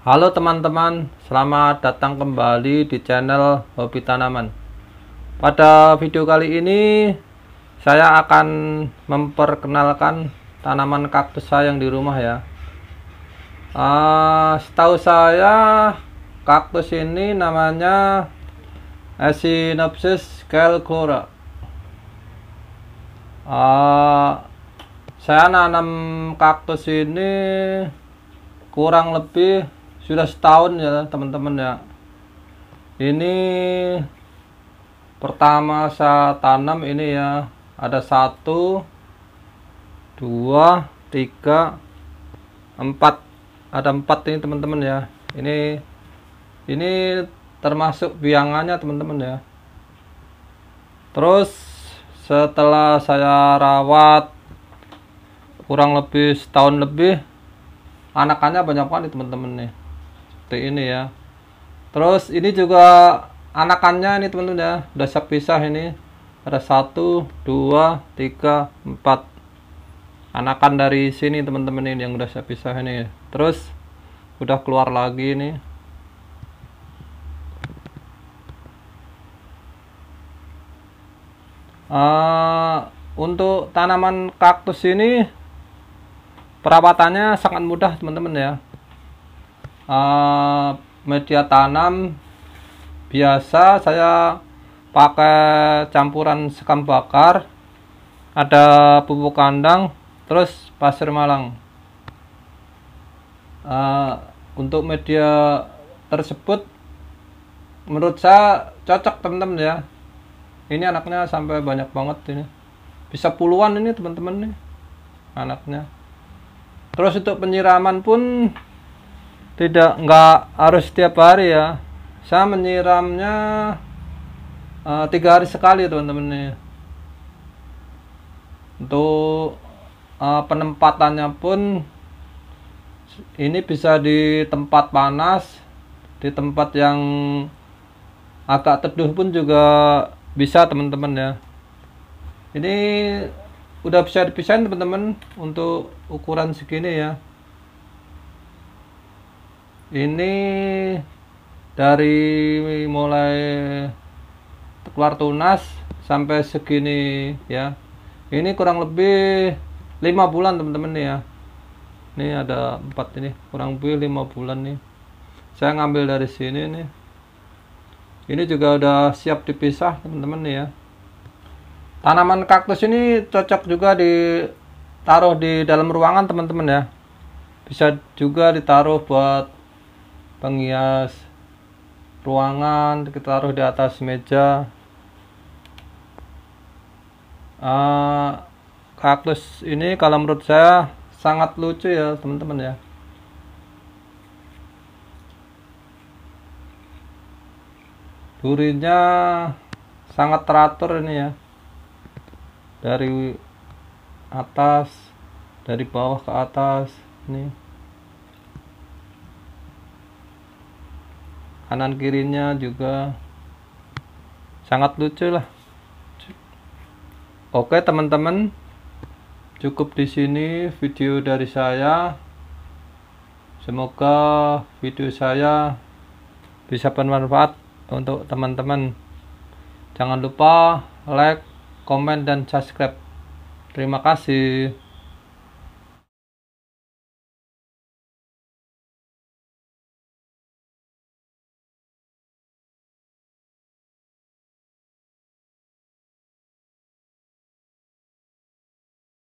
Halo teman-teman, selamat datang kembali di channel Hobi Tanaman. Pada video kali ini, saya akan memperkenalkan tanaman kaktus saya yang di rumah ya. Uh, setahu saya, kaktus ini namanya Asinopsis calcora. Uh, saya nanam kaktus ini kurang lebih sudah setahun ya teman-teman ya ini pertama saya tanam ini ya ada satu dua tiga empat ada empat ini teman-teman ya ini ini termasuk biangannya teman-teman ya terus setelah saya rawat kurang lebih setahun lebih anakannya banyak banget teman-teman nih seperti ini ya terus ini juga anakannya ini teman-teman ya udah siap pisah ini ada satu dua tiga empat anakan dari sini teman-teman ini yang udah siap pisah ini terus udah keluar lagi ini. uh, untuk tanaman kaktus ini perawatannya sangat mudah teman-teman ya uh, media tanam biasa saya pakai campuran sekam bakar ada pupuk kandang terus pasir malang uh, untuk media tersebut menurut saya cocok teman-teman ya ini anaknya sampai banyak banget ini bisa puluhan ini teman-teman nih anaknya terus untuk penyiraman pun tidak nggak harus setiap hari ya saya menyiramnya uh, tiga hari sekali teman-teman ya. untuk uh, penempatannya pun ini bisa di tempat panas di tempat yang agak teduh pun juga bisa teman-teman ya ini udah bisa dipisahin teman-teman untuk ukuran segini ya ini dari mulai keluar tunas sampai segini ya ini kurang lebih lima bulan teman-teman nih ya ini ada empat ini kurang lebih lima bulan nih saya ngambil dari sini nih ini juga udah siap dipisah teman-teman nih ya Tanaman kaktus ini cocok juga ditaruh di dalam ruangan teman-teman ya. Bisa juga ditaruh buat penghias ruangan, kita taruh di atas meja. Uh, kaktus ini kalau menurut saya sangat lucu ya teman-teman ya. Durinya sangat teratur ini ya dari atas dari bawah ke atas ini kanan kirinya juga sangat lucu lah oke teman-teman cukup di sini video dari saya semoga video saya bisa bermanfaat untuk teman-teman jangan lupa like komen, dan subscribe. Terima kasih.